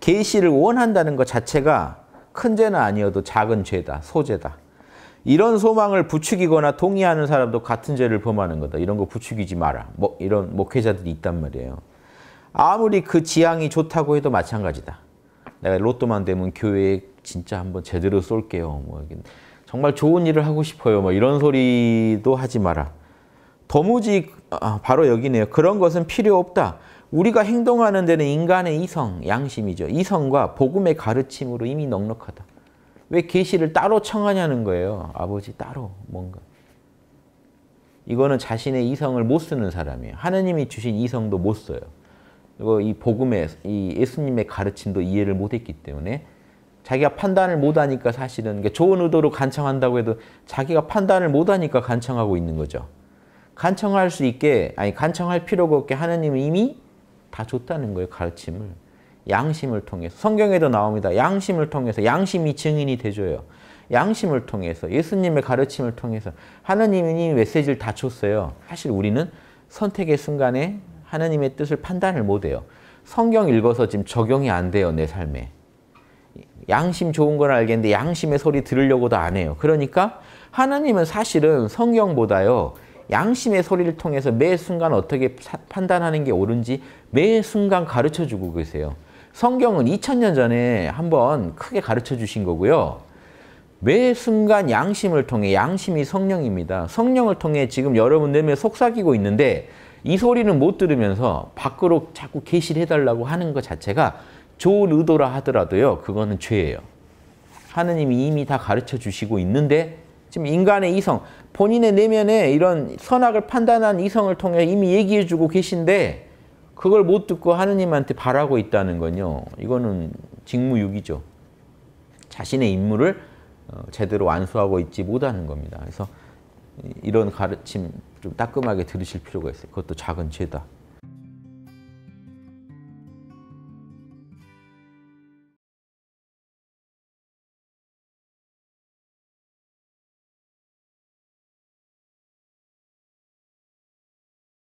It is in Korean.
계시를 원한다는 것 자체가 큰 죄는 아니어도 작은 죄다, 소죄다. 이런 소망을 부추기거나 동의하는 사람도 같은 죄를 범하는 거다. 이런 거 부추기지 마라. 뭐 이런 목회자들이 있단 말이에요. 아무리 그 지향이 좋다고 해도 마찬가지다. 내가 로또만 되면 교회에 진짜 한번 제대로 쏠게요. 뭐 정말 좋은 일을 하고 싶어요. 뭐 이런 소리도 하지 마라. 도무지 아, 바로 여기네요. 그런 것은 필요 없다. 우리가 행동하는 데는 인간의 이성, 양심이죠. 이성과 복음의 가르침으로 이미 넉넉하다. 왜 계시를 따로 청하냐는 거예요. 아버지 따로 뭔가. 이거는 자신의 이성을 못 쓰는 사람이에요. 하느님이 주신 이성도 못 써요. 그리고 이 복음의 이 예수님의 가르침도 이해를 못했기 때문에 자기가 판단을 못하니까 사실은 그러니까 좋은 의도로 간청한다고 해도 자기가 판단을 못하니까 간청하고 있는 거죠. 간청할 수 있게 아니 간청할 필요가 없게 하느님은 이미 다 줬다는 거예요. 가르침을. 양심을 통해서. 성경에도 나옵니다. 양심을 통해서. 양심이 증인이 돼줘요. 양심을 통해서. 예수님의 가르침을 통해서. 하느님이 메시지를 다 줬어요. 사실 우리는 선택의 순간에 하느님의 뜻을 판단을 못해요. 성경 읽어서 지금 적용이 안 돼요. 내 삶에. 양심 좋은 건 알겠는데 양심의 소리 들으려고도 안 해요. 그러니까 하나님은 사실은 성경보다요. 양심의 소리를 통해서 매 순간 어떻게 판단하는 게 옳은지 매 순간 가르쳐주고 계세요. 성경은 2000년 전에 한번 크게 가르쳐 주신 거고요. 매 순간 양심을 통해 양심이 성령입니다. 성령을 통해 지금 여러분 내면 속삭이고 있는데 이 소리는 못 들으면서 밖으로 자꾸 계시를 해달라고 하는 것 자체가 좋은 의도라 하더라도요. 그거는 죄예요. 하느님이 이미 다 가르쳐 주시고 있는데 지금 인간의 이성, 본인의 내면에 이런 선악을 판단한 이성을 통해 이미 얘기해주고 계신데 그걸 못 듣고 하느님한테 바라고 있다는 건요. 이거는 직무유기죠. 자신의 임무를 어, 제대로 완수하고 있지 못하는 겁니다. 그래서 이런 가르침 좀 따끔하게 들으실 필요가 있어요. 그것도 작은 죄다.